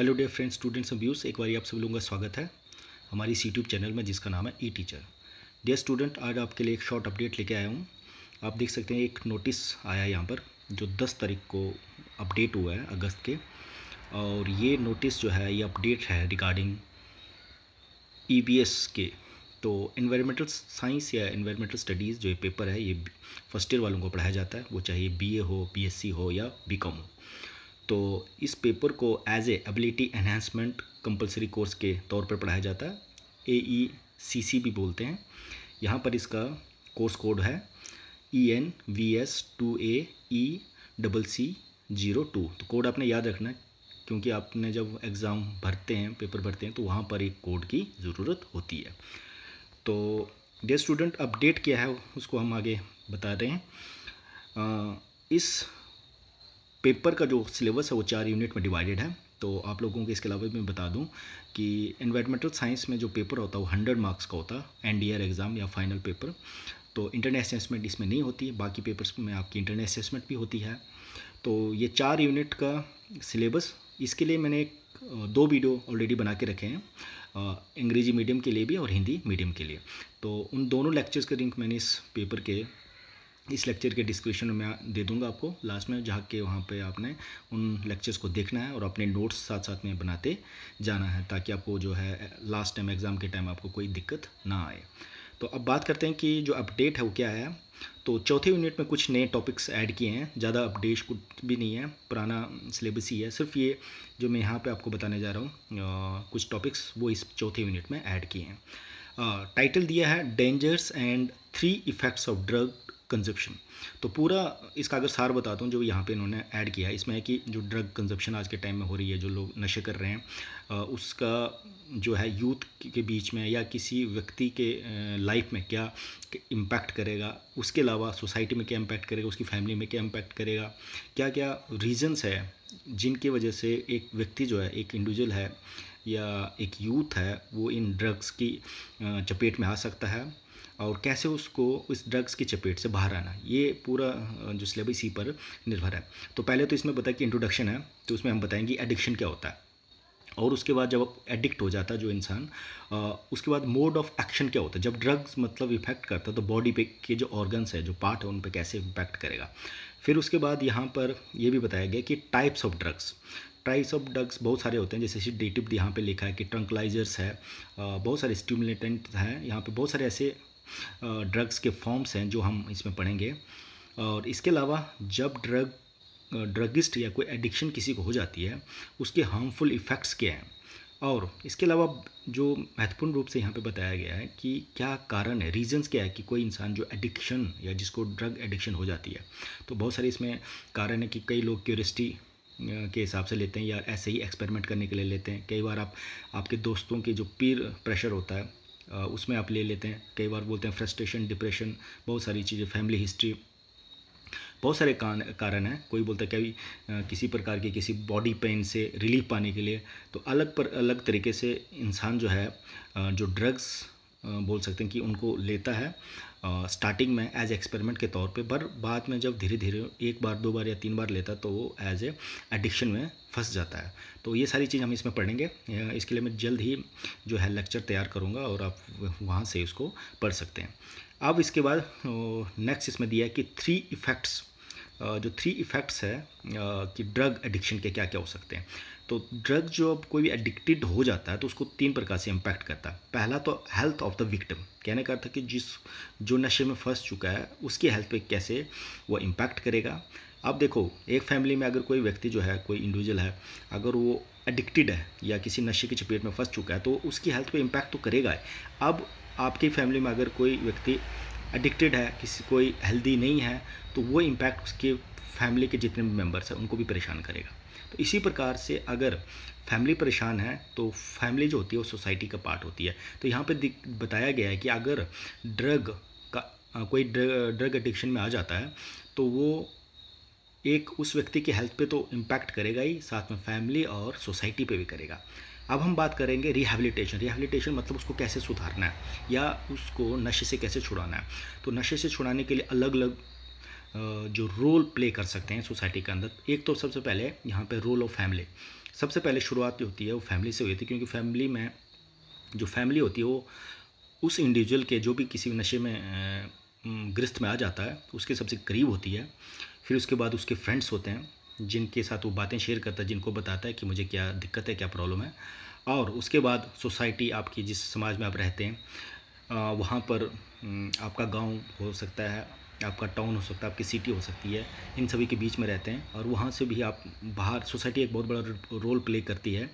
hello dear friends students and views एक बार आप सब लोगों का स्वागत है हमारी यूट्यूब चैनल में जिसका नाम है ई टीचर डियर स्टूडेंट आज आपके लिए एक शॉर्ट अपडेट लेके आया हूँ आप देख सकते हैं एक नोटिस आया है यहाँ पर जो दस तारीख को अपडेट हुआ है अगस्त के और ये नोटिस जो है ये अपडेट है रिगार्डिंग ई e के तो इन्वायरमेंटल साइंस या इन्वायरमेंटल स्टडीज़ जो ये पेपर है ये फर्स्ट ईयर वालों को पढ़ाया जाता है वो चाहे बी हो बी हो या बी हो तो इस पेपर को as a ability enhancement compulsory course के तौर पर पढ़ाया जाता है ए ई सी सी भी बोलते हैं यहाँ पर इसका कोर्स कोड है E N V S two A E double C zero two तो कोड आपने याद रखना है क्योंकि आपने जब एग्ज़ाम भरते हैं पेपर भरते हैं तो वहाँ पर एक कोड की ज़रूरत होती है तो डे स्टूडेंट अपडेट क्या है उसको हम आगे बता रहे हैं आ, इस पेपर का जो सिलेबस है वो चार यूनिट में डिवाइडेड है तो आप लोगों के इसके अलावा मैं बता दूं कि इन्वायरमेंटल साइंस में जो पेपर होता है वो हंड्रेड मार्क्स का होता है एन एग्ज़ाम या फाइनल पेपर तो इंटरनेट असेसमेंट इसमें नहीं होती है बाकी पेपर्स में आपकी इंटरनेट असेसमेंट भी होती है तो ये चार यूनिट का सिलेबस इसके लिए मैंने एक दो वीडियो ऑलरेडी बना के रखे हैं अंग्रेजी मीडियम के लिए भी और हिंदी मीडियम के लिए तो उन दोनों लेक्चर्स के लिंक मैंने इस पेपर के इस लेक्चर के डिस्क्रिप्शन में मैं दे दूंगा आपको लास्ट में जहाँ के वहाँ पे आपने उन लेक्चर्स को देखना है और अपने नोट्स साथ साथ में बनाते जाना है ताकि आपको जो है लास्ट टाइम एग्ज़ाम के टाइम आपको कोई दिक्कत ना आए तो अब बात करते हैं कि जो अपडेट है वो क्या है तो चौथे यूनिट में कुछ नए टॉपिक्स ऐड किए हैं ज़्यादा अपडेट कुछ भी नहीं है पुराना सिलेबस ही है सिर्फ ये जो मैं यहाँ पर आपको बताने जा रहा हूँ कुछ टॉपिक्स वो इस चौथे यूनिट में ऐड किए हैं टाइटल दिया है dangers and three effects of drug consumption तो पूरा इसका अगर सार बताता हूँ जो यहाँ पे इन्होंने ऐड किया इसमें है कि जो ड्रग कंजप्शन आज के टाइम में हो रही है जो लोग नशे कर रहे हैं उसका जो है यूथ के बीच में या किसी व्यक्ति के लाइफ में क्या इम्पैक्ट करेगा उसके अलावा सोसाइटी में क्या इम्पैक्ट करेगा उसकी फैमिली में क्या इम्पैक्ट करेगा क्या क्या रीजन्स है जिनकी वजह से एक व्यक्ति जो है एक इंडिविजुअल है या एक यूथ है वो इन ड्रग्स की चपेट में आ सकता है और कैसे उसको इस ड्रग्स की चपेट से बाहर आना ये पूरा जो सिलेबस इसी पर निर्भर है तो पहले तो इसमें बताया कि इंट्रोडक्शन है तो उसमें हम बताएंगे एडिक्शन क्या होता है और उसके बाद जब एडिक्ट हो जाता है जो इंसान उसके बाद मोड ऑफ एक्शन क्या होता है जब ड्रग्स मतलब इफेक्ट करता है तो बॉडी पे के जो ऑर्गन्स है जो पार्ट है उन पर कैसे इम्पैक्ट करेगा फिर उसके बाद यहाँ पर यह भी बताया गया कि types of drugs types of drugs बहुत सारे होते हैं जैसे सीडेटिव यहाँ पे लिखा है कि ट्रंकलाइजर्स है बहुत सारे स्टिमुलेटेंट हैं यहाँ पे बहुत सारे ऐसे ड्रग्स के फॉर्म्स हैं जो हम इसमें पढ़ेंगे और इसके अलावा जब ड्रग ड्रगिस्ट या कोई एडिक्शन किसी को हो जाती है उसके हार्मफुल इफ़ेक्ट्स क्या हैं और इसके अलावा जो महत्वपूर्ण रूप से यहाँ पे बताया गया है कि क्या कारण है रीजंस क्या है कि कोई इंसान जो एडिक्शन या जिसको ड्रग एडिक्शन हो जाती है तो बहुत सारे इसमें कारण है कि कई लोग क्यूरिस्टी के हिसाब से लेते हैं या ऐसे ही एक्सपेरिमेंट करने के लिए लेते हैं कई बार आप आपके दोस्तों के जो पीर प्रेशर होता है उसमें आप ले लेते हैं कई बार बोलते हैं फ्रस्ट्रेशन डिप्रेशन बहुत सारी चीज़ें फैमिली हिस्ट्री बहुत सारे कारण हैं कोई बोलता है कभी किसी प्रकार के किसी बॉडी पेन से रिलीफ पाने के लिए तो अलग पर अलग तरीके से इंसान जो है जो ड्रग्स बोल सकते हैं कि उनको लेता है स्टार्टिंग में एज एक्सपेरिमेंट के तौर पे पर बाद में जब धीरे धीरे एक बार दो बार या तीन बार लेता तो वो एज ए एडिक्शन में फंस जाता है तो ये सारी चीज़ हम इसमें पढ़ेंगे इसके लिए मैं जल्द ही जो है लेक्चर तैयार करूँगा और आप वहाँ से उसको पढ़ सकते हैं अब इसके बाद नेक्स्ट इसमें दिया है कि थ्री इफ़ेक्ट्स जो थ्री इफ़ेक्ट्स है कि ड्रग एडिक्शन के क्या क्या हो सकते हैं तो ड्रग जो अब कोई भी एडिक्टेड हो जाता है तो उसको तीन प्रकार से इम्पैक्ट करता है पहला तो हेल्थ ऑफ द विक्टिम कहने का था कि जिस जो नशे में फंस चुका है उसकी हेल्थ पे कैसे वो इम्पैक्ट करेगा अब देखो एक फैमिली में अगर कोई व्यक्ति जो है कोई इंडिविजुअल है अगर वो एडिक्टेड है या किसी नशे की चपेट में फंस चुका है तो उसकी हेल्थ पर इम्पैक्ट तो करेगा अब आपकी फैमिली में अगर कोई व्यक्ति एडिक्टेड है किसी कोई हेल्दी नहीं है तो वो इम्पैक्ट उसके फैमिली के जितने भी मेम्बर्स हैं उनको भी परेशान करेगा तो इसी प्रकार से अगर फैमिली परेशान है तो फैमिली जो होती है वो सोसाइटी का पार्ट होती है तो यहाँ पर बताया गया है कि अगर ड्रग का कोई ड्रग एडिक्शन में आ जाता है तो वो एक उस व्यक्ति की हेल्थ पे तो इम्पैक्ट करेगा ही साथ में फैमिली और सोसाइटी पे भी करेगा अब हम बात करेंगे रिहेबिलिटेशन रिहेबिलिटेशन मतलब उसको कैसे सुधारना है या उसको नशे से कैसे छुड़ाना है तो नशे से छुड़ाने के लिए अलग अलग जो रोल प्ले कर सकते हैं सोसाइटी के अंदर एक तो सबसे पहले यहाँ पे रोल ऑफ फैमिली सबसे पहले शुरुआत जो होती है वो फैमिली से हुई थी क्योंकि फैमिली में जो फैमिली होती है वो उस इंडिविजुअल के जो भी किसी नशे में ग्रस्त में आ जाता है उसके सबसे करीब होती है फिर उसके बाद उसके फ्रेंड्स होते हैं जिनके साथ वो बातें शेयर करता है जिनको बताता है कि मुझे क्या दिक्कत है क्या प्रॉब्लम है और उसके बाद सोसाइटी आपकी जिस समाज में आप रहते हैं वहाँ पर आपका गांव हो सकता है आपका टाउन हो सकता है आपकी सिटी हो सकती है इन सभी के बीच में रहते हैं और वहाँ से भी आप बाहर सोसाइटी एक बहुत बड़ा रोल प्ले करती है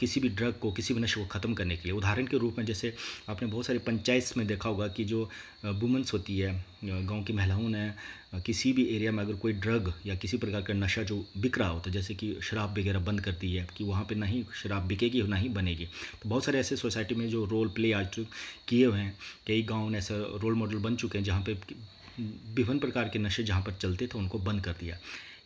किसी भी ड्रग को किसी भी नशे को ख़त्म करने के लिए उदाहरण के रूप में जैसे आपने बहुत सारे पंचायत में देखा होगा कि जो वुमेंस होती है गांव की महिलाओं ने किसी भी एरिया में अगर कोई ड्रग या किसी प्रकार का नशा जो बिक रहा होता है जैसे कि शराब वगैरह बंद करती है कि वहाँ पर ना ही शराब बिकेगी और ना ही बनेगी तो बहुत सारे ऐसे सोसाइटी में जो रोल प्ले आज किए हुए हैं कई गाँव ने ऐसा रोल मॉडल बन चुके हैं जहाँ पर विभिन्न प्रकार के नशे जहाँ पर चलते थे उनको बंद कर दिया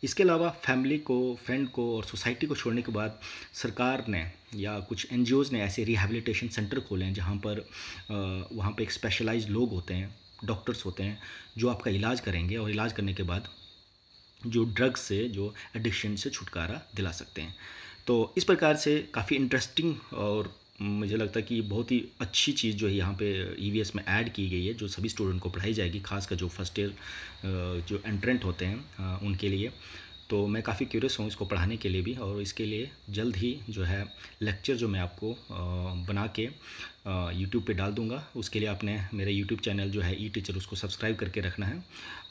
इसके अलावा फैमिली को फ्रेंड को और सोसाइटी को छोड़ने के बाद सरकार ने या कुछ एन ने ऐसे रिहेबिलिटेशन सेंटर खोले हैं जहाँ पर वहाँ पर एक स्पेशलाइज लोग होते हैं डॉक्टर्स होते हैं जो आपका इलाज करेंगे और इलाज करने के बाद जो ड्रग्स से जो एडिक्शन से छुटकारा दिला सकते हैं तो इस प्रकार से काफ़ी इंटरेस्टिंग और मुझे लगता है कि बहुत ही अच्छी चीज़ जो है यहाँ पे ई e में ऐड की गई है जो सभी स्टूडेंट को पढ़ाई जाएगी खासकर जो फर्स्ट ईयर जो एंट्रेंट होते हैं उनके लिए तो मैं काफ़ी क्यूरियस हूँ इसको पढ़ाने के लिए भी और इसके लिए जल्द ही जो है लेक्चर जो मैं आपको बना के यूट्यूब पे डाल दूँगा उसके लिए आपने मेरे यूट्यूब चैनल जो है ई टीचर उसको सब्सक्राइब करके रखना है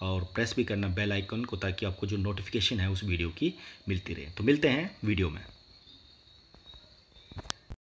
और प्रेस भी करना बेल आइकन को ताकि आपको जो नोटिफिकेशन है उस वीडियो की मिलती रहे तो मिलते हैं वीडियो में